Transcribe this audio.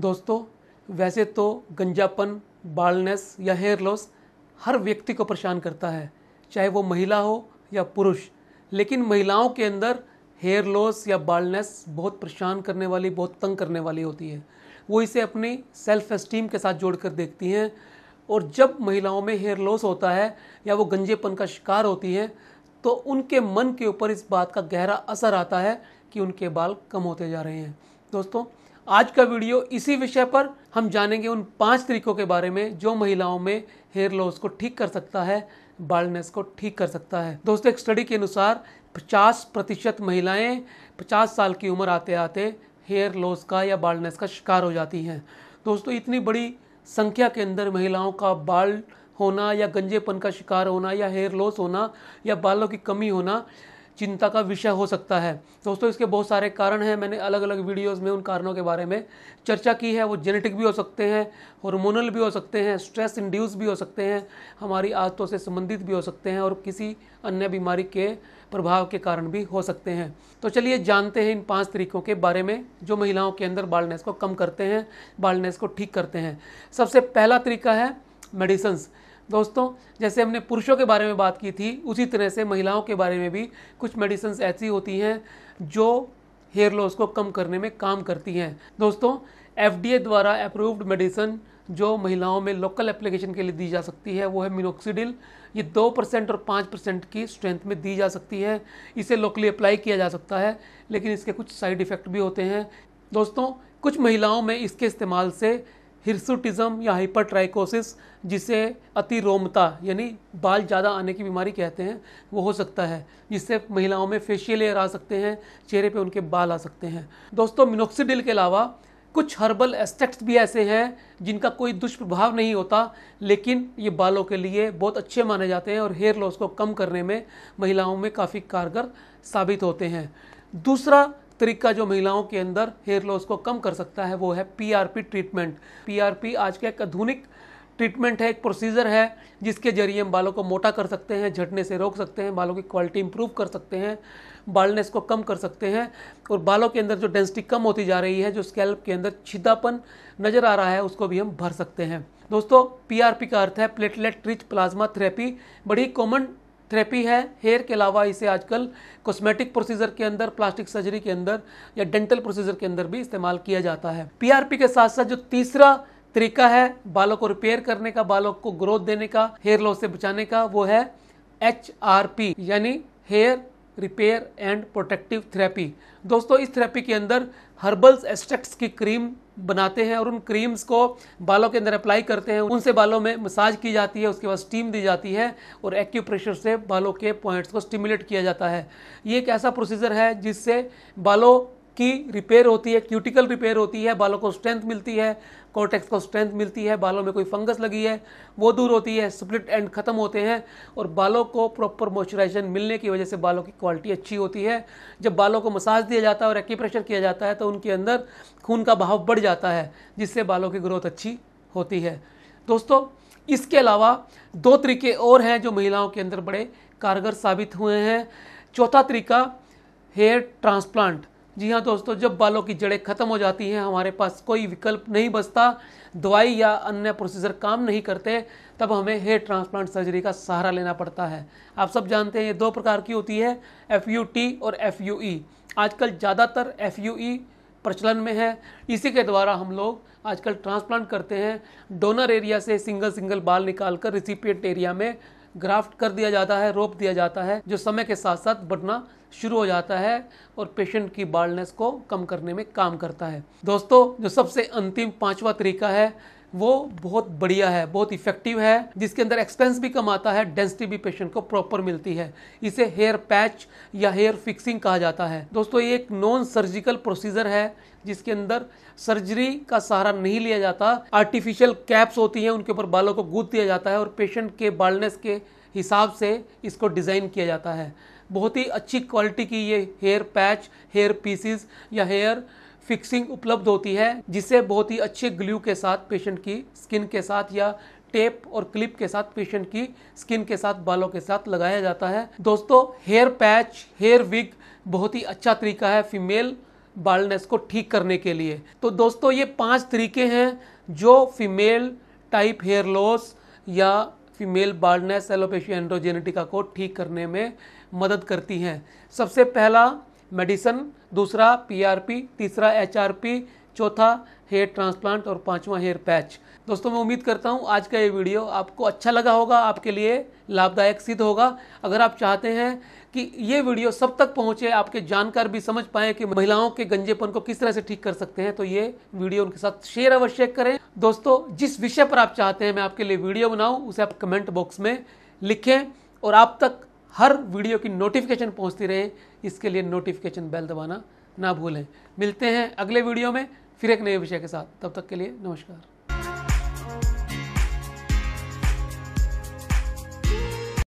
दोस्तों वैसे तो गंजापन बालनेस या हेयर लॉस हर व्यक्ति को परेशान करता है चाहे वो महिला हो या पुरुष लेकिन महिलाओं के अंदर हेयर लॉस या बालनेस बहुत परेशान करने वाली बहुत तंग करने वाली होती है वो इसे अपनी सेल्फ एस्टीम के साथ जोड़कर देखती हैं और जब महिलाओं में हेयर लॉस होता है या वो गंजेपन का शिकार होती हैं तो उनके मन के ऊपर इस बात का गहरा असर आता है कि उनके बाल कम होते जा रहे हैं दोस्तों आज का वीडियो इसी विषय पर हम जानेंगे उन पांच तरीकों के बारे में जो महिलाओं में हेयर लॉस को ठीक कर सकता है बाल्डनेस को ठीक कर सकता है दोस्तों एक स्टडी के अनुसार 50 प्रतिशत महिलाएँ 50 साल की उम्र आते आते हेयर लॉस का या बाल्डनेस का शिकार हो जाती हैं दोस्तों इतनी बड़ी संख्या के अंदर महिलाओं का बाल होना या गंजेपन का शिकार होना या हेयर लॉस होना या बालों की कमी होना चिंता का विषय हो सकता है दोस्तों इसके बहुत सारे कारण हैं मैंने अलग अलग वीडियोस में उन कारणों के बारे में चर्चा की है वो जेनेटिक भी हो सकते हैं हार्मोनल भी हो सकते हैं स्ट्रेस इंड्यूस भी हो सकते हैं हमारी आदतों से संबंधित भी हो सकते हैं और किसी अन्य बीमारी के प्रभाव के कारण भी हो सकते हैं तो चलिए जानते हैं इन पांच तरीकों के बारे में जो महिलाओं के अंदर बालनेस को कम करते हैं बालनेस को ठीक करते हैं सबसे पहला तरीका है मेडिसन्स दोस्तों जैसे हमने पुरुषों के बारे में बात की थी उसी तरह से महिलाओं के बारे में भी कुछ मेडिसिन ऐसी होती हैं जो हेयर लॉस को कम करने में काम करती हैं दोस्तों एफ द्वारा अप्रूव्ड मेडिसन जो महिलाओं में लोकल एप्लीकेशन के लिए दी जा सकती है वो है मिनोक्सीडिल ये दो परसेंट और पाँच परसेंट की स्ट्रेंथ में दी जा सकती है इसे लोकली अप्लाई किया जा सकता है लेकिन इसके कुछ साइड इफ़ेक्ट भी होते हैं दोस्तों कुछ महिलाओं में इसके इस्तेमाल से हिरसुटिज़म या हाइपरट्राइकोसिस जिसे अति रोमता यानी बाल ज़्यादा आने की बीमारी कहते हैं वो हो सकता है जिससे महिलाओं में फेशियल एयर आ सकते हैं चेहरे पे उनके बाल आ सकते हैं दोस्तों मिनोक्सीडिल के अलावा कुछ हर्बल एस्टेक्ट्स भी ऐसे हैं जिनका कोई दुष्प्रभाव नहीं होता लेकिन ये बालों के लिए बहुत अच्छे माने जाते हैं और हेयर लॉस को कम करने में महिलाओं में काफ़ी कारगर साबित होते हैं दूसरा तरीका जो महिलाओं के अंदर हेयर लॉस को कम कर सकता है वो है पीआरपी ट्रीटमेंट पीआरपी आज का एक आधुनिक ट्रीटमेंट है एक प्रोसीजर है जिसके जरिए हम बालों को मोटा कर सकते हैं झटने से रोक सकते हैं बालों की क्वालिटी इंप्रूव कर सकते हैं बालनेस को कम कर सकते हैं और बालों के अंदर जो डेंसिटी कम होती जा रही है जो स्कैल्प के अंदर छिदापन नज़र आ रहा है उसको भी हम भर सकते हैं दोस्तों पीआरपी का अर्थ है प्लेटलेट रिच प्लाज्मा थेरेपी बड़ी कॉमन थेरेपी है हेयर के अलावा इसे आजकल कॉस्मेटिक प्रोसीजर के अंदर प्लास्टिक सर्जरी के अंदर या डेंटल प्रोसीजर के अंदर भी इस्तेमाल किया जाता है पीआरपी के साथ साथ जो तीसरा तरीका है बालों को रिपेयर करने का बालों को ग्रोथ देने का हेयर लॉस से बचाने का वो है एच यानी hair repair and protective therapy दोस्तों इस थेरेपी के अंदर हर्बल्स एस्टेक्ट्स की क्रीम बनाते हैं और उन क्रीम्स को बालों के अंदर अप्लाई करते हैं उनसे बालों में मसाज की जाती है उसके बाद स्टीम दी जाती है और एक्यूप्रेशर से बालों के पॉइंट्स को स्टिमुलेट किया जाता है ये एक ऐसा प्रोसीजर है जिससे बालों की रिपेयर होती है क्यूटिकल रिपेयर होती है बालों को स्ट्रेंथ मिलती है कॉर्टेक्स को स्ट्रेंथ मिलती है बालों में कोई फंगस लगी है वो दूर होती है स्प्लिट एंड ख़त्म होते हैं और बालों को प्रॉपर मॉइस्चराइजेशन मिलने की वजह से बालों की क्वालिटी अच्छी होती है जब बालों को मसाज दिया जाता है और एक्यूप्रेशर किया जाता है तो उनके अंदर खून का बहाव बढ़ जाता है जिससे बालों की ग्रोथ अच्छी होती है दोस्तों इसके अलावा दो तरीके और हैं जो महिलाओं के अंदर बड़े कारगर साबित हुए हैं चौथा तरीका हेयर ट्रांसप्लांट जी हाँ दोस्तों जब बालों की जड़ें खत्म हो जाती हैं हमारे पास कोई विकल्प नहीं बचता दवाई या अन्य प्रोसीजर काम नहीं करते तब हमें हेयर ट्रांसप्लांट सर्जरी का सहारा लेना पड़ता है आप सब जानते हैं ये दो प्रकार की होती है एफ यू टी और एफ यू ई आजकल ज़्यादातर एफ यू ई e प्रचलन में है इसी के द्वारा हम लोग आजकल ट्रांसप्लांट करते हैं डोनर एरिया से सिंगल सिंगल बाल निकाल कर रिसिपिएंट एरिया में ग्राफ्ट कर दिया जाता है रोप दिया जाता है जो समय के साथ साथ बढ़ना शुरू हो जाता है और पेशेंट की बाल्डनेस को कम करने में काम करता है दोस्तों जो सबसे अंतिम पांचवा तरीका है वो बहुत बढ़िया है बहुत इफेक्टिव है जिसके अंदर एक्सपेंस भी कम आता है डेंसिटी भी पेशेंट को प्रॉपर मिलती है इसे हेयर पैच या हेयर फिक्सिंग कहा जाता है दोस्तों ये एक नॉन सर्जिकल प्रोसीजर है जिसके अंदर सर्जरी का सहारा नहीं लिया जाता आर्टिफिशियल कैप्स होती हैं उनके ऊपर बालों को गूद दिया जाता है और पेशेंट के बाल्डनेस के हिसाब से इसको डिज़ाइन किया जाता है बहुत ही अच्छी क्वालिटी की ये हेयर पैच हेयर पीसीज या हेयर फिक्सिंग उपलब्ध होती है जिससे बहुत ही अच्छे ग्लू के साथ पेशेंट की स्किन के साथ या टेप और क्लिप के साथ पेशेंट की स्किन के साथ बालों के साथ लगाया जाता है दोस्तों हेयर पैच हेयर विग बहुत ही अच्छा तरीका है फीमेल बालनेस को ठीक करने के लिए तो दोस्तों ये पांच तरीके हैं जो फीमेल टाइप हेयर लॉस या फीमेल बाल्डनेस एलोपेशिया एंड्रोजेनेटिका को ठीक करने में मदद करती हैं सबसे पहला मेडिसन दूसरा पीआरपी तीसरा एचआरपी चौथा हेयर ट्रांसप्लांट और पांचवा हेयर पैच दोस्तों मैं उम्मीद करता हूँ आज का ये वीडियो आपको अच्छा लगा होगा आपके लिए लाभदायक सिद्ध होगा अगर आप चाहते हैं कि ये वीडियो सब तक पहुँचे आपके जानकार भी समझ पाए कि महिलाओं के गंजेपन को किस तरह से ठीक कर सकते हैं तो ये वीडियो उनके साथ शेयर अवश्य करें दोस्तों जिस विषय पर आप चाहते हैं मैं आपके लिए वीडियो बनाऊँ उसे आप कमेंट बॉक्स में लिखें और आप तक हर वीडियो की नोटिफिकेशन पहुँचती रहे इसके लिए नोटिफिकेशन बेल दबाना ना भूलें मिलते हैं अगले वीडियो में फिर एक नए विषय के साथ तब तक के लिए नमस्कार